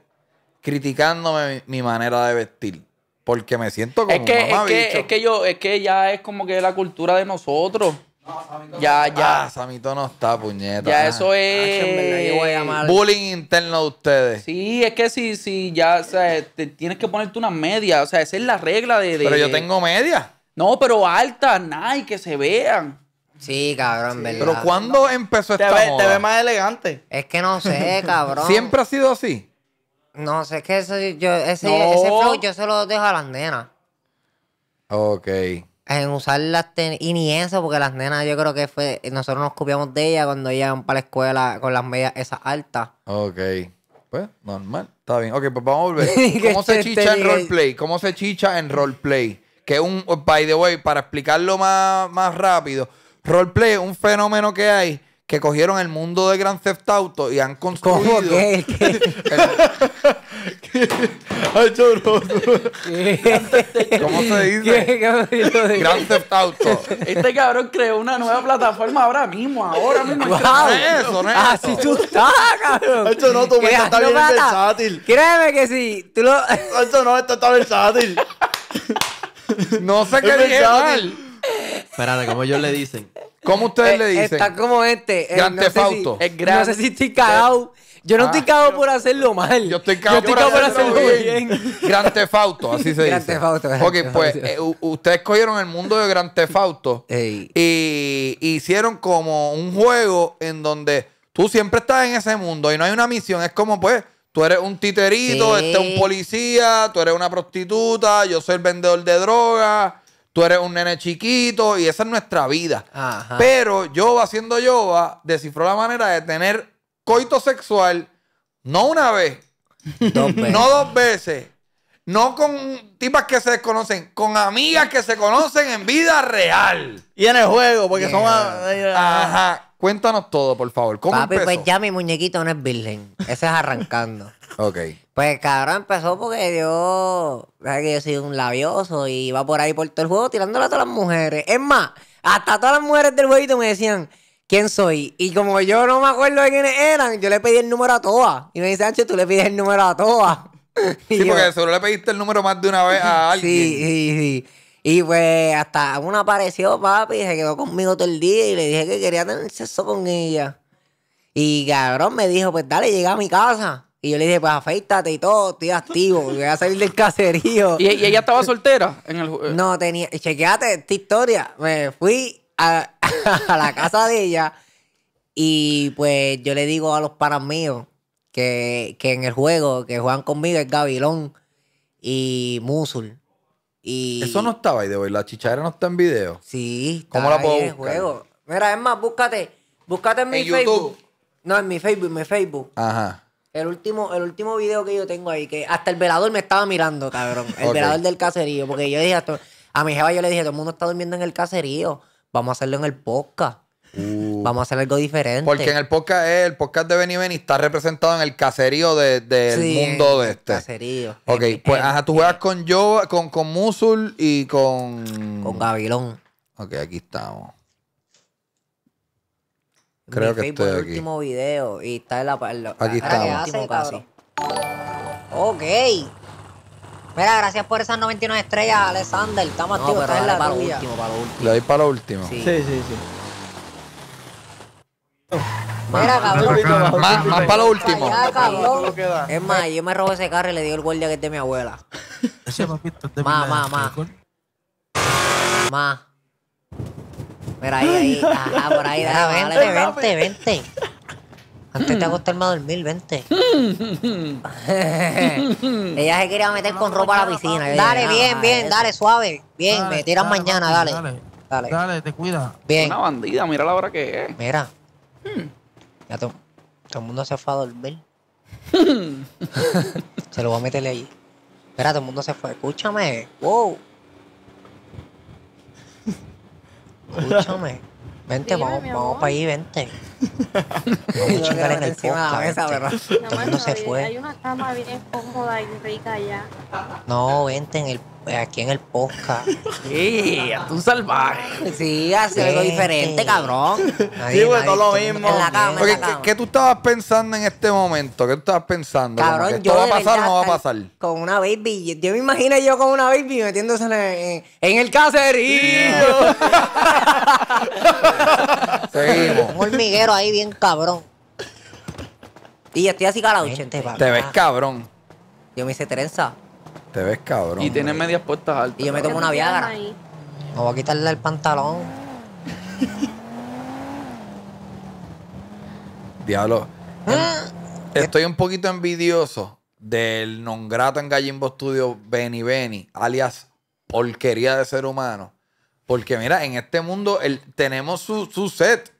A: criticándome mi manera de vestir. Porque me siento como un es, que, es
C: que yo, es que ya es como que la cultura de nosotros.
A: Ya, ya. Ah, Samito no está, puñeta.
C: Ya, eso ah, es. Bullying interno de ustedes. Sí, es que si, si ya, o sea, tienes que ponerte una media. O sea, esa es la regla de. Pero yo tengo media. No, pero altas, nada, que se vean. Sí, cabrón, en ¿verdad? Pero ¿cuándo empezó esta te Te ve
B: más elegante. Es que no sé, cabrón. ¿Siempre ha sido así? No sé, es que ese, yo, ese, ese flow yo se lo dejo a la nenas. Ok en usar las tenis. Y ni eso, porque las nenas, yo creo que fue. Nosotros nos copiamos de ella cuando iban para la escuela con las medias esas altas. Ok. Pues, normal. Está bien. Ok, pues vamos a volver. ¿Cómo se chicha en roleplay?
A: ¿Cómo se chicha en roleplay? Que es un. By the way, para explicarlo más, más rápido, roleplay un fenómeno que hay que cogieron el mundo de Grand Theft Auto y han construido. ¿Cómo qué?
C: ¿Qué? ¿Cómo se dice? ¿Qué? Grand Theft Auto. Este cabrón creó una nueva plataforma ahora mismo, ahora mismo. Wow. es eso, no Así tú estás, cabrón. hecho, no, tu mente está bien versátil.
B: Créeme que
C: sí. Tú lo... no, esto está versátil. no sé qué qué
A: versátil.
C: Espérate, ¿cómo ellos le dicen? ¿Cómo ustedes eh, le dicen? Está
B: como este. Grand eh, gran no tefauto. Eh, no sé si estoy cagado. Yo no estoy ah.
C: cagado por hacerlo mal. Yo estoy cagado, por, hacerlo, bien. bien. Gran tefauto,
A: así se dice. dice.
B: Gran
C: tefauto. Ok,
A: pues ustedes cogieron el mundo de Gran tefauto y hicieron como un juego en donde tú siempre estás en ese mundo y no hay una misión. Es como, pues, tú eres un titerito, este es un policía, tú eres una prostituta, yo soy el vendedor de drogas tú eres un nene chiquito y esa es nuestra vida. Ajá. Pero Yoba, siendo Yoba, descifró la manera de tener coito sexual, no una vez, no dos veces, no con tipas que se desconocen, con amigas que se conocen en vida real.
B: Y en el juego, porque son... Ajá. Cuéntanos todo, por favor. ¿Cómo Papi, pues ya mi muñequito no es virgen. Ese es arrancando. ok. Pues cabrón empezó porque yo. que yo soy un labioso y iba por ahí por todo el juego tirándole a todas las mujeres. Es más, hasta todas las mujeres del jueguito me decían. ¿Quién soy? Y como yo no me acuerdo de quiénes eran, yo le pedí el número a todas. Y me dice, Ancho, tú le pides el número a todas.
A: Sí, porque solo le pediste el número más de una vez a alguien. Sí, sí, sí.
B: Y pues hasta una apareció, papi, y se quedó conmigo todo el día y le dije que quería tener sexo con ella. Y cabrón me dijo, pues dale, llega a mi casa. Y yo le dije, pues afeítate y todo, estoy activo, voy a salir del caserío. ¿Y, ella estaba soltera? En el, No, tenía, chequeate esta historia. Me fui a, la casa de ella y pues yo le digo a los panas míos que, que en el juego que juegan conmigo es Gabilón y Musul. Eso no estaba ahí de hoy, la era no está en video. Sí, ¿Cómo la puedo juego. Mira, es más, búscate, búscate en mi Facebook. No, en mi Facebook, en mi Facebook. Ajá. El último, el último video que yo tengo ahí, que hasta el velador me estaba mirando, cabrón. El velador del caserío. Porque yo dije a, a mi jefa, yo le dije, todo el mundo está durmiendo en el caserío. Vamos a hacerlo en el podcast. Uh. Vamos a hacer algo diferente. Porque en
A: el podcast, eh, el podcast de Benny Benny está representado en el caserío del mundo de este.
B: Caserío.
A: Ok, pues ajá, tú juegas con yo, con, Musul y con. Con Gabilón Ok, aquí estamos. Creo que estoy aquí.
B: último video y está en la. aquí estamos Ok. Mira, gracias por esas 99 estrellas, Alexander. Estamos no, activos. para lo último, para lo
A: último. Le doy para lo último. sí. sí. sí.
B: Más, para lo último. Es más, yo me robo ese carro y le di el guardia que es de mi abuela. Más, más, más. Más. Mira, ahí, ahí. por ahí. dale, vente, dale, vente, vente, Antes te acostarme a dormir, vente. Ella se quería meter con ropa a la piscina. Dale, bien, ah, bien, dale, suave. Bien, me tiras mañana, dale. Dale, dale, te cuida. Una bandida,
C: mira la hora que
B: es. Mira. Ya todo, todo el mundo se fue a dormir. se lo voy a meterle ahí. Espera, todo el mundo se fue. Escúchame. Wow. Escúchame. Vente, vamos, vamos para ahí, vente. No, este. Hay una cama bien cómoda y rica allá. No, vente en el aquí en el posca Sí, a tu salvaje. Sí, hace algo diferente, cabrón. Nadie, sí, pues, todo lo mismo.
A: En ¿qué, tú estabas pensando en este momento? ¿Qué tú estabas pensando? Cabrón, ¿Esto va a pasar o no va a pasar?
B: Con una baby. Yo me imagino yo con una baby metiéndose en, el caserío. Seguimos. Un hormiguero ahí bien cabrón. Y estoy así calado Te ves cabrón. Yo me hice trenza. Te ves cabrón. Y tienes medias puertas altas. Y yo me tomo una viagra. Me voy a quitarle el pantalón.
A: Diablo. Ah. Estoy un poquito envidioso del non grato en Gallimbo Studio Benny Benny, alias porquería de ser humano. Porque mira, en este mundo el, tenemos su, su set.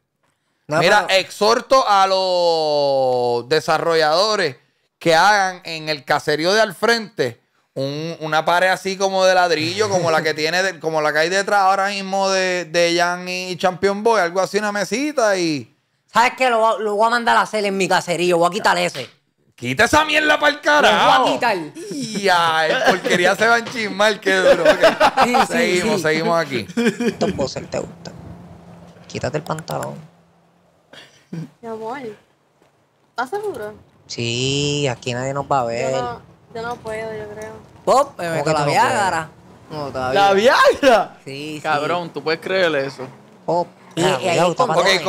A: Mira, exhorto a los desarrolladores que hagan en el caserío de al frente una pared así como de ladrillo, como la que tiene, como la que hay detrás ahora mismo de, de Jan y Champion Boy, algo así, una mesita y. ¿Sabes qué? Lo,
B: voy a mandar a hacer en mi caserío, voy a quitar ese.
A: Quita esa mierda para el carajo. Voy a quitar. Ya, porquería se va a enchismar, qué duro. seguimos, seguimos
B: aquí. Estos te gusta? Quítate el pantalón. Mi amor, ¿estás seguro? Sí, aquí nadie nos va a ver. Yo no, puedo, yo creo. ¡Pop! Me meto la Viagra. No, ¿La Viagra? Sí,
A: Cabrón, tú puedes creerle eso. Pop. Y, ah, ok, ¿cómo que,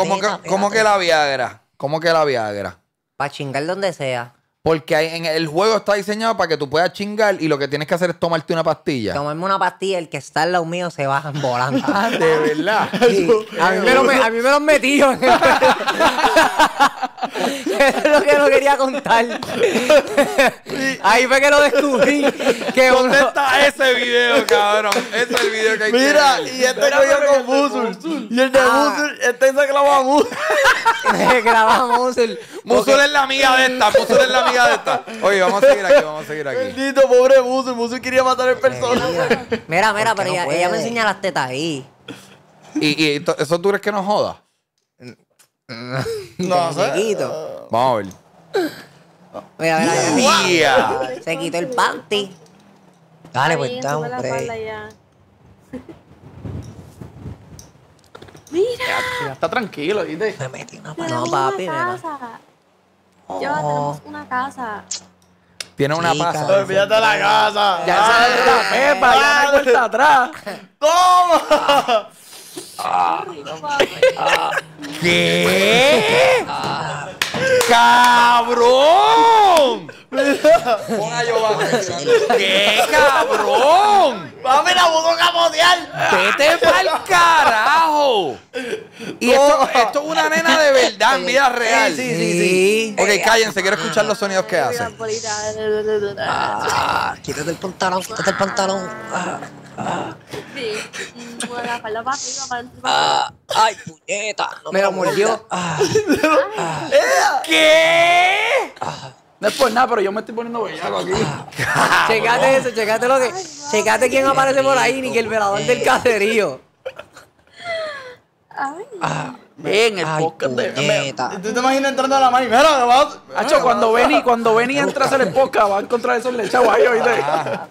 A: ¿cómo que la Viagra? ¿Cómo que la Viagra? Para chingar donde sea. Porque en el juego está diseñado para que tú puedas chingar y lo que tienes que hacer es tomarte una pastilla. Tomarme una pastilla, el que
B: está al lado mío se baja volando. Ah, de verdad. a, mí me lo, a los es lo que no quería contar. Ahí fue que lo descubrí. Que ¿Dónde está ese video, cabrón? Ese el video que hay Mira, y
C: este cogió con Musul. Y el de ah. Musul, este se clavó a Musul. se
A: clavó Musul. es la amiga de esta. Musul es la amiga de esta. Oye, vamos a seguir aquí, vamos a seguir aquí.
B: Bendito, pobre Musul. Musul quería matar al persona Mira, mira, pero ella, me enseña las tetas ahí. ¿Y, eso tú crees que no jodas. No sé. Se quito. Vamos a ver. Mira, mira, mira. ¡Tía! Se quitó el panty. Dale, pues está un
C: Mira. Ya, está tranquilo, ¿viste? Me metí una pata. No, papi,
B: una casa. Oh. Ya tenemos una casa.
C: Tiene una Chica, pasa. Olvídate la casa. Ya ah, sale de la pepa, ya la vuelta atrás. ¿Cómo? Ah, ah, ¿Qué?
A: ¡Cabrón!
C: ¡Qué cabrón! ¡Mami, la budón a te ¡Vete pa'l carajo! Oh. esto, es una nena de verdad, en vida
A: real. Sí, sí, sí. Ok, cállense, quiero escuchar los sonidos que hace.
B: Ah, quítate el pantalón, quítate el pantalón. Ah, ah. Mm, ¡Ay, puñeta! me, la lo mordió. Ah.
C: ¿Eh? ¿Qué? Ah. No es por nada, pero yo me estoy poniendo bellaco aquí.
B: Ah. checate eso, checate lo que. checate quién aparece por ahí, ni que el velador del cacerío.
C: Ay. Ah, el ay, de ¿Tú te imaginas entrando a la mano y mira, cuando Benny, cuando entra a hacer el podcast, va a encontrar eso en ah.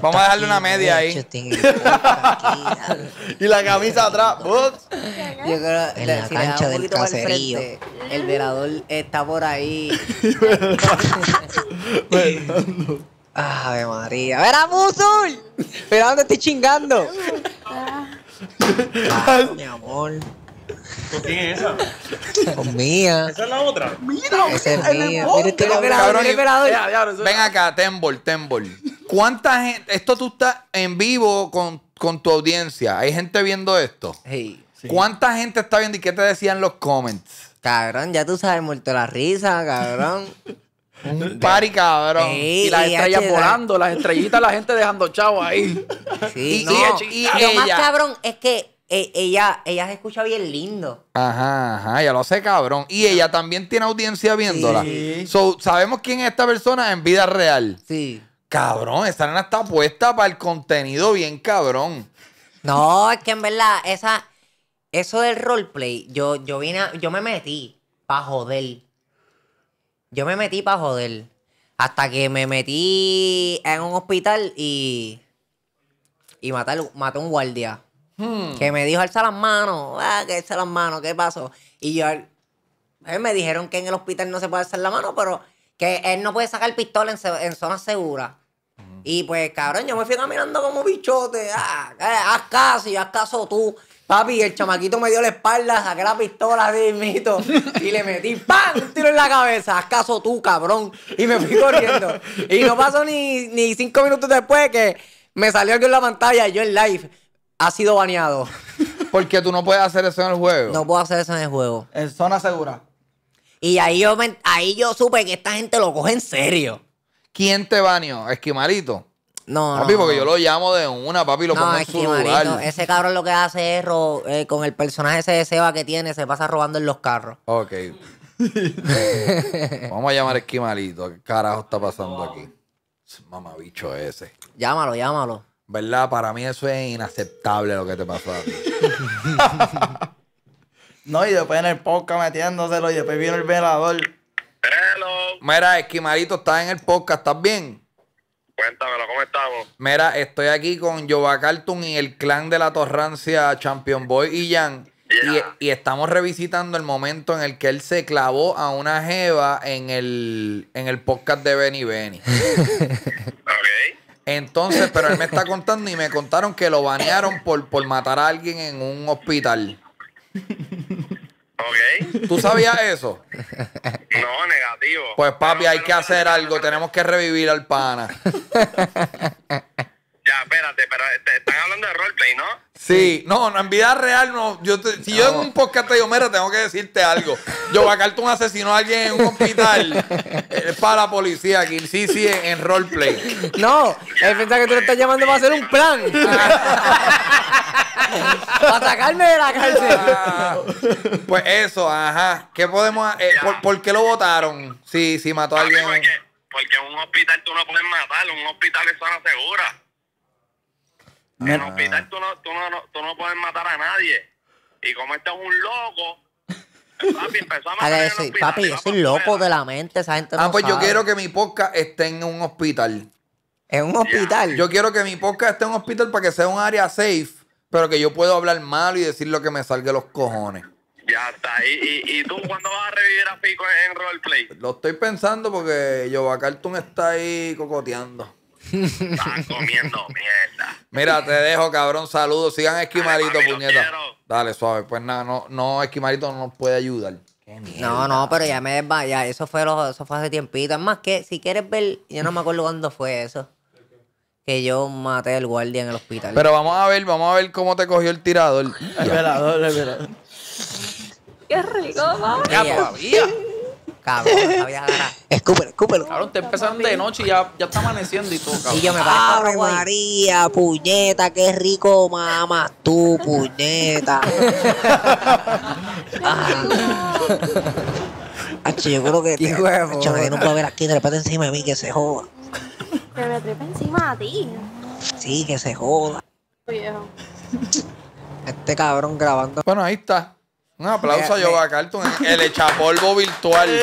B: Vamos a dejarle una media ahí. y la camisa atrás. Yo creo en la cancha del caserío. El verador está por ahí. Ave María. ¡Vera, Musul! ¿Pero dónde estoy chingando? Ah. Ah, mi amor. ¿Con quién es esa? Con mía. Esa
A: es la otra.
C: Mira, esa
B: es mía. Mira, este cabrón,
A: Ven acá, Tembol, Tembol. ¿Cuánta gente? Esto tú estás en vivo con, con tu audiencia. Hay gente viendo esto. Sí. ¿Cuánta gente está viendo y qué te decían los comments? Cabrón, ya tú sabes,
C: muerto la risa, cabrón. Un party, cabrón. y las estrellas volando,
B: las estrellitas,
C: la gente dejando chavo ahí. Sí, y, no. lo más cabrón
B: es que eh, ella, ella se escucha bien lindo.
A: Ajá, ajá, ella lo hace cabrón. Y ella también tiene audiencia viéndola. sabemos quién es esta persona en vida real. Sí.
B: Cabrón, esa nena está puesta para el contenido bien cabrón. No, es que en verdad, esa, eso del roleplay, yo, yo vine yo me metí para joder. Yo me metí para joder. Hasta que me metí en un hospital y. Y maté, a un guardia. Hmm. Que me dijo, alza las manos. Ah, que alza las manos, ¿qué pasó? Y yo. me dijeron que en el hospital no se puede alzar la mano, pero que él no puede sacar pistola en, en zonas seguras. Hmm. Y pues, cabrón, yo me fui caminando como bichote. Ah, eh, haz caso, y haz caso tú. Papi, el chamaquito me dio la espalda, saqué la pistola de y le metí ¡pam! tiro en la cabeza. ¿Acaso tú, cabrón? Y me fui corriendo. Y no pasó ni, cinco minutos después que me salió aquí en la pantalla y yo en live ha sido baneado. Porque tú no puedes hacer eso en el juego. No puedo hacer eso en el juego. En zona segura. Y ahí yo, ahí yo supe que esta gente lo coge en serio. ¿Quién te baneó?
A: ¿Esquimalito? No, papi, porque yo lo llamo de una, papi, lo pongo en su ese
B: cabrón lo que hace es ro eh, con el personaje ese de Seba que tiene, se pasa robando en los carros. Ok.
A: vamos a llamar a Esquimalito. ¿Qué carajo está pasando aquí? mamabicho ese. Llámalo, llámalo. ¿Verdad? Para mí eso es inaceptable lo que te pasó no, y después en el podcast metiéndoselo y después vino el velador. Mira, Esquimalito estás en el podcast, ¿estás bien? Cuéntamelo, ¿cómo estamos? Mira, estoy aquí con Jova y el clan de la torrancia Champion Boy y Jan. Y, estamos revisitando el momento en el que él se clavó a una jeva en el, en el podcast de Benny Benny. ok. Entonces, pero él me está contando y me contaron que lo banearon por, por matar a alguien en un hospital. ¿Tú sabías eso? No, negativo. Pues papi, hay que hacer algo. Tenemos que revivir al pana.
D: Ya, espérate, pero
A: te este, están hablando de roleplay, ¿no? Sí, no, en vida real no. Yo si yo en un podcast te digo, mira, tengo que decirte algo. Yo un asesinó a alguien en un hospital es para la policía aquí. Sí, sí, en, roleplay.
B: No, él piensa que tú le estás llamando para hacer un plan. para sacarme de la cárcel. Ah,
A: pues eso, ajá. ¿Qué podemos eh, por, qué lo votaron? Si, sí mató a ah, alguien. Porque,
B: en un hospital tú no puedes matar, un
C: hospital es zona segura.
B: En el ah. hospital
C: tú no, no, no puedes matar a nadie. Y como este es un loco, Papi, empezó a
B: matar papi, loco de la mente, esa gente Ah, pues yo quiero
A: que mi podcast esté en un hospital. En un hospital. Yo quiero que mi podcast esté en un hospital para que sea un área safe, pero que yo pueda hablar mal y decir lo que me salga los cojones. Ya está. ¿Y, y, tú cuándo vas a revivir a Pico en roleplay? Lo estoy pensando porque Jova Cartoon está ahí cocoteando
D: comiendo
A: mierda. Mira, te dejo, cabrón. Saludos. Sigan Esquimalito, puñeta. Dale, suave. Pues nada, no, no, Esquimalito no nos puede ayudar. No,
B: no, pero ya me desvaya eso fue lo, eso fue hace tiempito. Es más que si quieres ver, yo no me acuerdo cuándo fue eso. Que yo maté al guardia en el
A: hospital. Pero vamos a ver, vamos a ver cómo te cogió el tirador.
C: El velador, el velador.
D: Qué rico, Ya todavía.
C: Cabrón, Escúpelo, escúpelo. Cabrón, te empezaron de noche y ya, ya está amaneciendo y todo, cabrón. Y yo me Ave María, puñeta, qué rico mamas tú, puñeta. ah.
B: yo creo que. ¿Qué huevo? no puedo ver aquí de repente encima de mí que se joda. Que me trepa encima a ti. Sí, que se joda. Viejo. Este cabrón grabando. Bueno, ahí está. Un aplauso a
A: Yoga el echapolvo virtual.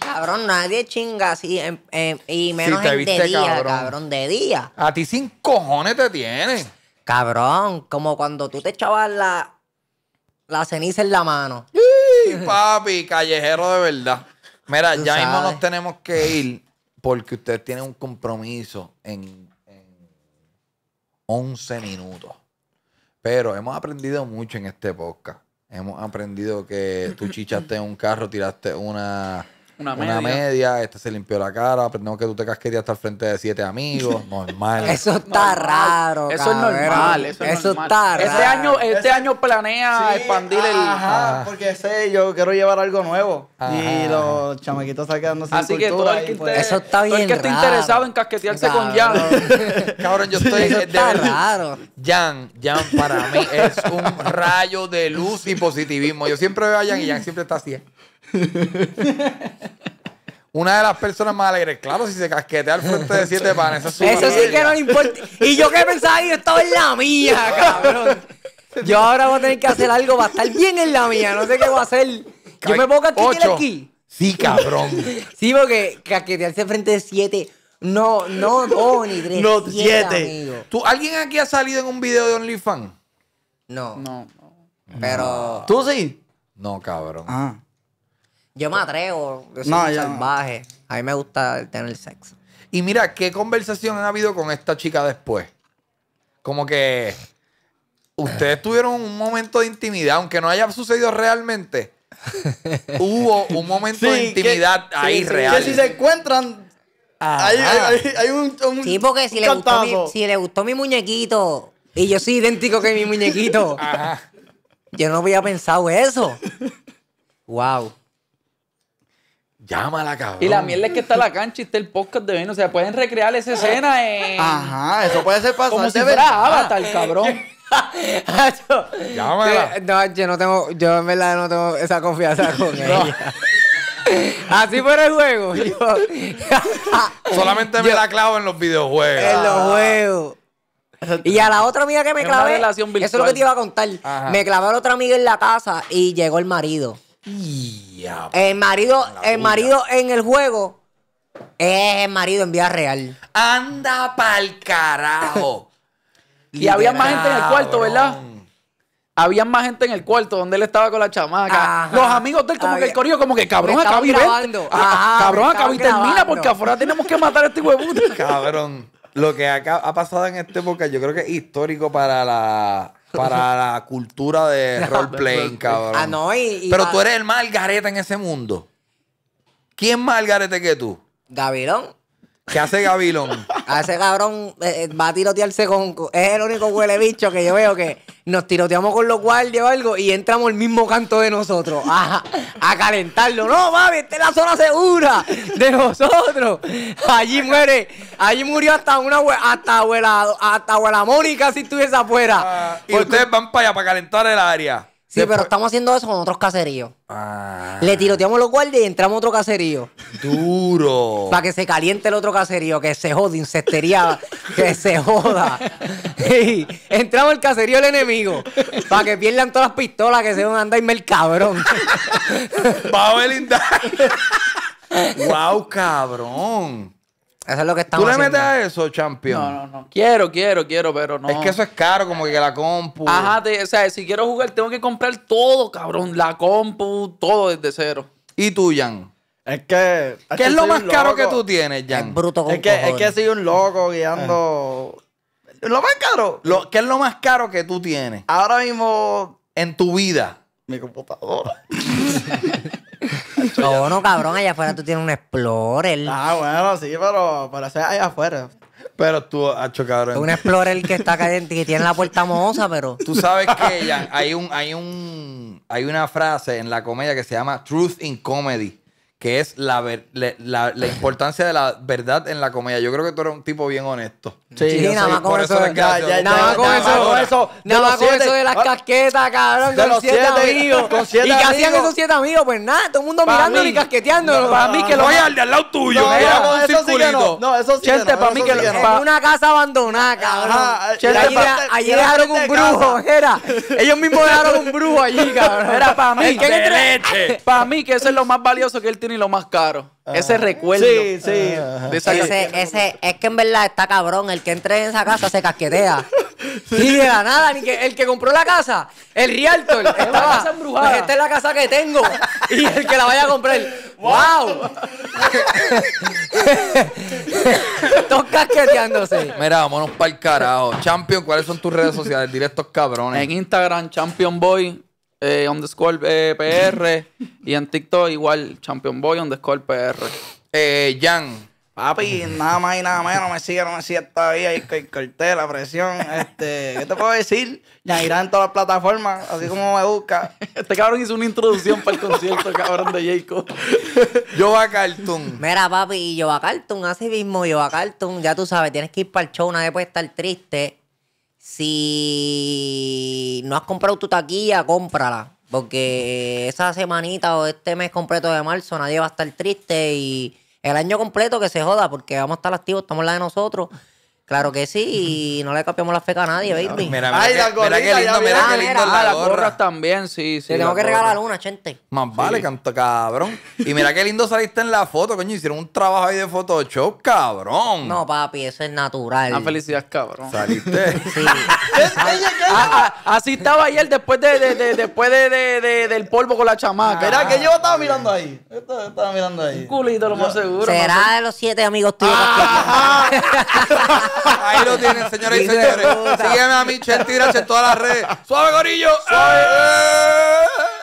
B: cabrón, nadie chinga así. y menos en de día, cabrón. de día. A ti sin cojones te tienes. Cabrón, como cuando tú te echabas la, ceniza en la mano. Y papi,
A: callejero de verdad. Mira, ya mismo nos
B: tenemos que
A: ir porque usted tiene un compromiso en, en 11 minutos. Pero hemos aprendido mucho en este podcast. Hemos aprendido que tú chichaste un carro, tiraste una una media. este se limpió la cara, aprendemos que tú te casqueteas hasta el frente de siete amigos. Normal. eso
B: está raro. Eso es normal. Eso, está este
A: raro. Este año, este
C: año planea expandir el. Ajá, ah. porque sé, yo quiero llevar algo nuevo. Y los chamaquitos están quedando sin Así que todo el que, pues- eso está bien Es que está interesado
A: en casquetearse con Jan. cabrón, yo estoy. Eso está
B: raro.
A: Jan, Jan para mí es un rayo de luz y positivismo. Yo siempre veo a Jan y Jan siempre está así. Una de las personas más alegres, claro, si se casquetea al frente de siete panes. Eso, eso sí que
B: no le importa. Y yo que pensaba esto yo estaba en la mía, cabrón. Yo ahora voy a tener que hacer algo va a estar bien en la mía. No sé qué voy a hacer. Yo me aquí casquetear aquí.
A: Sí, cabrón.
B: sí, porque casquetearse al frente de siete. No, no no, ni tres. No, siete. ¿Tú, ¿Alguien aquí ha salido en un video de OnlyFans? No. No. Pero. ¿Tú sí?
C: No,
A: cabrón.
B: Ah. Yo me pues, atrevo, yo soy salvaje. A mí me gusta tener sexo. Y
A: mira, ¿qué conversación ha habido con esta chica después? Como que ustedes tuvieron un momento de intimidad, aunque no haya sucedido realmente. Hubo un momento de intimidad ahí real. Que si se
B: encuentran, hay, un, Sí, porque si le, gustó mi, le gustó mi muñequito y yo soy idéntico que mi muñequito, yo no había pensado eso. Wow.
C: Llámala, cabrón. Y la mierda es que está la cancha y está el podcast de Venus. O sea, pueden recrear esa escena en... Ajá, eso puede ser pasado. Como si fuera cabrón.
B: Llámala. no, yo no tengo, yo en verdad no tengo esa confianza con ella. Así fuera el juego.
A: Solamente me la
B: clavo en los videojuegos. en los juegos. Y a la otra amiga que me clavé, eso es lo que te iba a contar. Me clavé a la otra amiga en la casa y llegó el marido. Y- el marido, el marido en el juego es el marido en vía real.
A: Anda pa'l carajo.
B: y había más gente en el cuarto,
A: ¿verdad?
C: Había más gente en el cuarto donde él estaba con la chamaca. Los amigos de él, como que el corillo, como que cabrón, acabó y ah, Cabrón, termina porque afuera tenemos que matar a este huevón.
A: Cabrón, lo que acá ha pasado en esta época yo creo que es histórico para la para la cultura de playing, cabrón. Ah, no, y, Pero tú eres el más algareta en ese mundo. ¿Quién más garete que tú? Gavirón. ¿Qué hace Gabilón?
B: ese cabrón eh, eh, va a tirotearse con. Es el único huele bicho que yo veo que nos tiroteamos con los guardias o algo y entramos el mismo canto de nosotros a, calentarlo. No, mami, esta es la zona segura de nosotros. Allí muere, allí murió hasta una hasta abuela, hasta abuela Mónica si estuviese afuera. Ah, y
A: ustedes van para allá para calentar el área.
B: Sí, pero estamos haciendo eso con otros caseríos. Ah. Le tiroteamos los guardias y entramos a otro caserío.
A: Duro. Para que
B: se caliente el otro caserío, que se jode, incestería, que se joda. entramos al caserío del enemigo. Para que pierdan todas las pistolas que se van a andar el cabrón. Va a Wow, cabrón. Eso es lo que estamos
A: ¿Tú le metes a eso, champion? No, no, no.
C: Quiero, quiero, quiero, pero no. Es que eso es caro, como que la compu. Ajá, o sea, si quiero jugar, tengo que comprar todo, cabrón. La compu, todo desde cero. ¿Y tú, Jan? Es que. ¿Qué es lo más caro que tú tienes, Es Jan?
B: bruto con Es que, es
A: soy un loco guiando. Eh. Lo más caro. ¿Qué es lo más caro que tú tienes
B: Ahora mismo, en tu vida?
A: mi computadora.
B: no, no, cabrón, allá afuera tú tienes un Explorer. Ah, bueno, sí, pero, para ser allá afuera. Pero tú, has cabrón. Un Explorer que está caliente, que tiene la puerta moza, pero. Tú sabes
A: que hay un, hay un, hay una frase en la comedia que se llama Truth in Comedy que es la, ver, la, la, importancia de la verdad en la comedia. Yo creo que tú eres un tipo bien honesto. Sí, nada más con eso. Nada más con eso. Nada más con
B: eso de las ah. casquetas, cabrón. De los siete, amigos. ¿Y qué hacían esos siete amigos? Pues nada, todo el mundo mirando y casqueteando. para mí que lo voy al de al lado tuyo. No, eso sí que no. No, eso sí para mí que lo... En una casa abandonada, cabrón. allí dejaron un brujo, era. Ellos mismos dejaron un brujo allí, cabrón.
C: Era para mí. Para mí que eso es lo más valioso que el tiene ni lo más caro. Ese ah. recuerdo. Sí, sí. Ah.
B: ese, es que en verdad está cabrón. El que entre en esa casa se casquetea. Ni de nada, ni que el que compró la casa, el Rialto esta, es casa embrujada. Pues esta es la casa que tengo. Y el que la vaya a comprar, ¡wow! Estos casqueteándose.
C: Mira, vámonos para el carajo. Champion, ¿cuáles son tus redes sociales? Directos cabrones. En Instagram, Champion Boy eh, underscore eh, PR. y en TikTok igual, Champion Boy underscore PR. Eh, Jan. Papi, nada más y nada menos, me sigue, no me sigue todavía, y corté la presión. Este, ¿Qué te puedo decir? ya en todas las plataformas, así como me busca. Este cabrón hizo una introducción para el concierto, cabrón,
B: de Jacob. a Cartoon. Mira, papi, yo a Cartoon, así mismo, yo a Cartoon, ya tú sabes, tienes que ir para el show, una vez puede estar triste. Si no has comprado tu taquilla, cómprala. Porque eh, esa semanita o este mes completo de marzo nadie va a estar triste y el año completo que se joda porque vamos a estar activos, estamos la de nosotros. Claro que sí, y no le copiamos la feca a nadie, baby. Mira, mira, Ay, la gorrita, mira qué lindo, mira, qué lindo ah, la las gorras
C: también, sí, sí. Te tengo que regalar una, gente.
B: Más vale, canto
A: cabrón. Y mira qué lindo saliste en la foto, coño. Hicieron un trabajo ahí de Photoshop, cabrón. No,
C: papi, eso es natural. Una felicidad, cabrón. Saliste. Sí. Ah, ah, así estaba ayer después de, de- de- después de, de- del polvo con la chamaca. Era Mira, que yo ah, estaba mirando ahí. estaba, mirando ahí. un culito, lo más seguro. ¿Será de los siete amigos tuyos? Ahí lo tienen, señoras y señores. Sígueme a mí, Chen en todas las redes.
D: ¡Suave, gorillo! ¡Suave! ¡Eh!